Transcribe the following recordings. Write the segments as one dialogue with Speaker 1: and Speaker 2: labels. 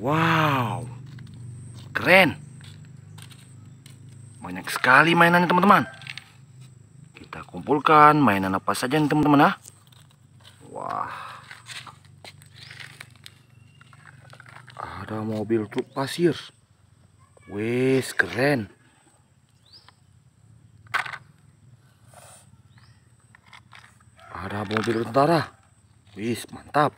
Speaker 1: Wow, keren. Banyak sekali mainannya teman-teman. Kita kumpulkan mainan apa saja nih teman-teman ya. Wah. Ada mobil truk pasir. Wih, keren. Ada mobil tentara. Wih, mantap.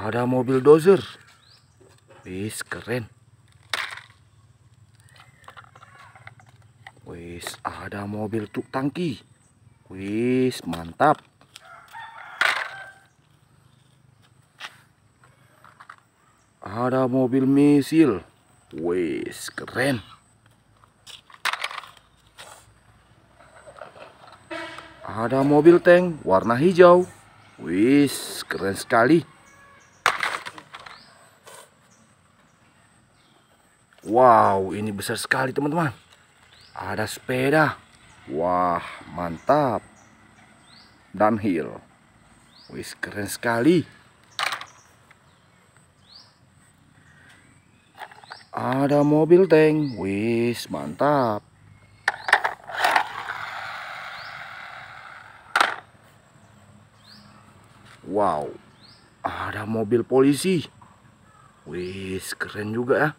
Speaker 1: Ada mobil dozer. Wis keren. Wis ada mobil truk tangki. Wis mantap. Ada mobil misil. Wis keren. Ada mobil tank warna hijau. Wis keren sekali. Wow, ini besar sekali teman-teman. Ada sepeda. Wah, mantap. Dan Downhill. Wis keren sekali. Ada mobil tank. Wis, mantap. Wow, ada mobil polisi. Wis, keren juga ya.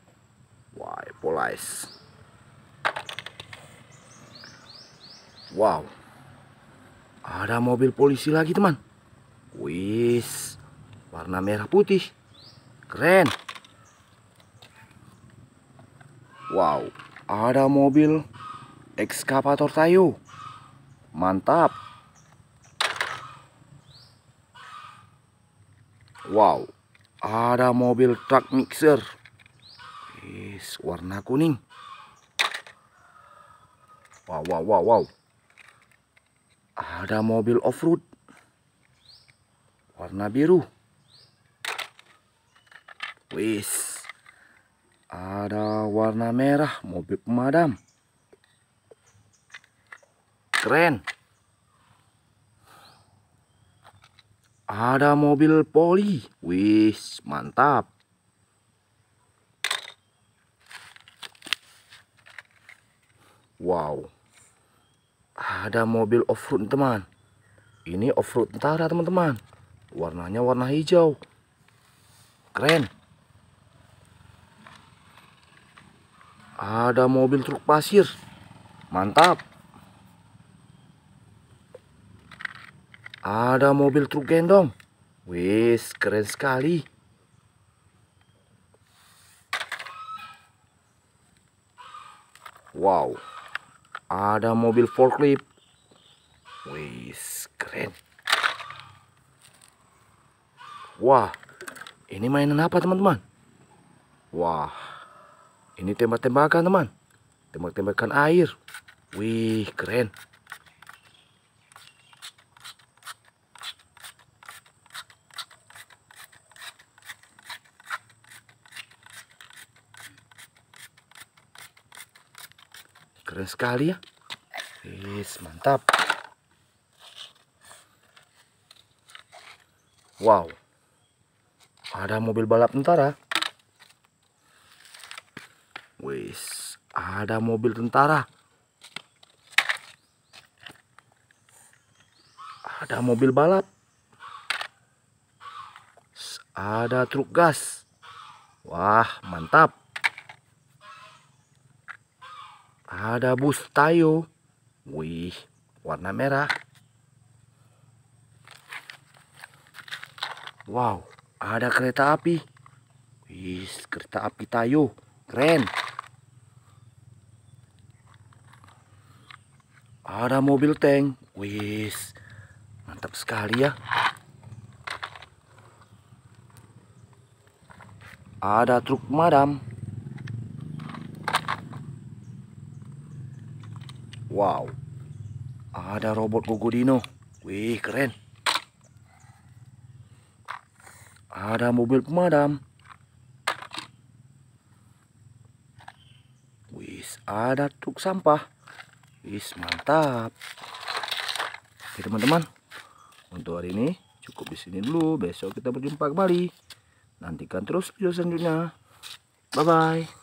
Speaker 1: Wah, polis, Wow. Ada mobil polisi lagi, teman. Wis. Warna merah putih. Keren. Wow, ada mobil ekskavator kayu. Mantap. Wow, ada mobil truck mixer Wis, warna kuning. Wow, wow, wow, wow. Ada mobil off-road. Warna biru. Wis. Ada warna merah, mobil pemadam. Keren. Ada mobil poli. Wis, mantap. Wow. Ada mobil off-road, teman. Ini off-road tentara, teman-teman. Warnanya warna hijau. Keren. Ada mobil truk pasir. Mantap. Ada mobil truk gendong. Wih, keren sekali. Wow. Ada mobil forklift. Wih, keren. Wah, ini mainan apa teman-teman? Wah, ini tembak-tembakan teman. Tembak-tembakan air. Wih, keren. Keren sekali ya. Wis, mantap. Wow. Ada mobil balap tentara. Wis, ada mobil tentara. Ada mobil balap. Ada truk gas. Wah, mantap. Ada bus tayo. Wih, warna merah. Wow, ada kereta api. Wih, kereta api tayo. Keren. Ada mobil tank. Wih, mantap sekali ya. Ada truk madam. Wow. Ada robot Gogodino. Wih, keren. Ada mobil pemadam. Wih, ada truk sampah. Wih, mantap. Oke, teman-teman. Untuk hari ini cukup di sini dulu. Besok kita berjumpa kembali. Nantikan terus video selanjutnya. Bye-bye.